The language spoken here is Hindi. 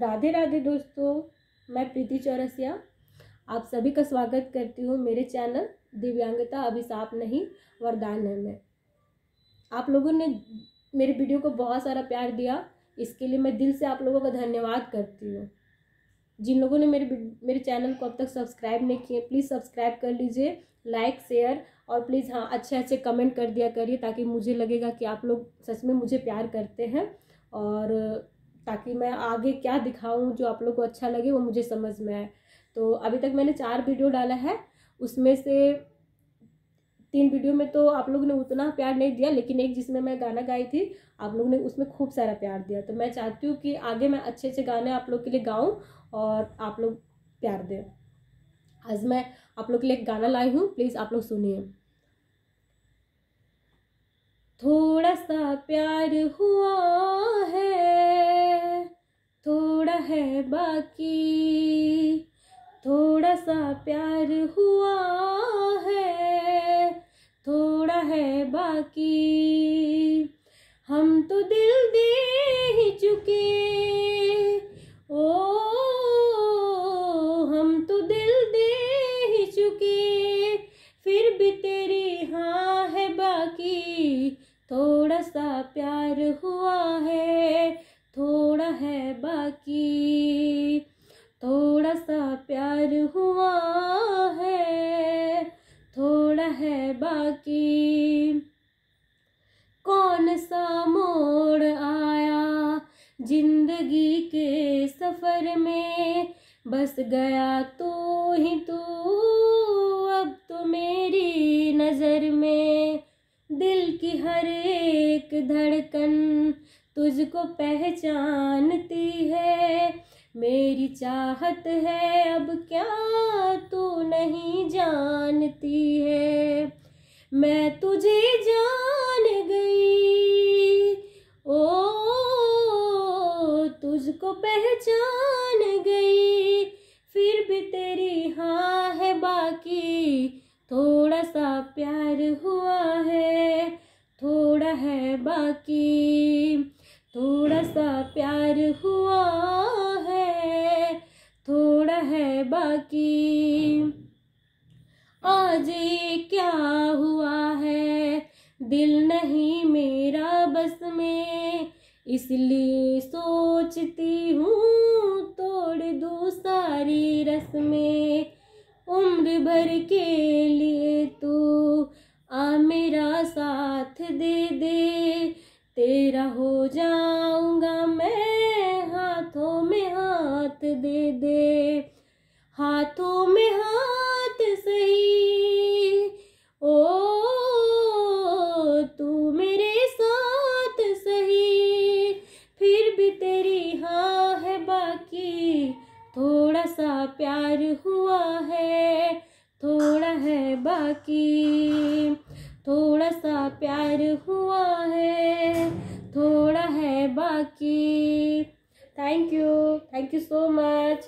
राधे राधे दोस्तों मैं प्रीति चौरसिया आप सभी का स्वागत करती हूँ मेरे चैनल दिव्यांगता अभिशाप नहीं वरदान है मैं आप लोगों ने मेरे वीडियो को बहुत सारा प्यार दिया इसके लिए मैं दिल से आप लोगों का धन्यवाद करती हूँ जिन लोगों ने मेरे मेरे चैनल को अब तक सब्सक्राइब नहीं किए प्लीज़ सब्सक्राइब कर लीजिए लाइक शेयर और प्लीज़ हाँ अच्छे अच्छे कमेंट कर दिया करिए ताकि मुझे लगेगा कि आप लोग सच में मुझे प्यार करते हैं और ताकि मैं आगे क्या दिखाऊं जो आप लोग को अच्छा लगे वो मुझे समझ में आए तो अभी तक मैंने चार वीडियो डाला है उसमें से तीन वीडियो में तो आप लोग ने उतना प्यार नहीं दिया लेकिन एक जिसमें मैं गाना गाई थी आप लोग ने उसमें खूब सारा प्यार दिया तो मैं चाहती हूँ कि आगे मैं अच्छे अच्छे गाने आप लोग के लिए गाऊँ और आप लोग प्यार दें आज मैं आप लोग के लिए एक गाना लाई हूँ प्लीज़ आप लोग सुनिए थोड़ा सा प्यार हुआ है बाकी थोड़ा सा प्यार हुआ है थोड़ा है बाकी हम तो दिल दे ही चुके ओ हम तो दिल दे ही चुके फिर भी तेरी हाँ है बाकी थोड़ा सा प्यार हुआ है थोड़ा है बाकी थोड़ा सा प्यार हुआ है थोड़ा है बाकी कौन सा मोड़ आया जिंदगी के सफर में बस गया तू तो ही तू अब तो मेरी नज़र में दिल की हर एक धड़कन तुझको पहचानती है मेरी चाहत है अब क्या तू नहीं जानती है मैं तुझे जान गई ओ तुझको पहचान गई फिर भी तेरी हाँ है बाकी थोड़ा सा प्यार हुआ है थोड़ा है बाकी थोड़ा सा प्यार हुआ है थोड़ा है बाकी आज क्या हुआ है दिल नहीं मेरा बस में इसलिए सोचती हूँ तोड़ दू सारी रस्में उम्र भर के लिए तू आ मेरा साथ दे दे तेरा हो साथ दे दे हाथों में हाथ सही ओ तू मेरे साथ सही फिर भी तेरी हाँ है बाकी थोड़ा सा प्यार हुआ है थोड़ा है बाकी थोड़ा सा प्यार हुआ है थोड़ा है बाकी thank you thank you so much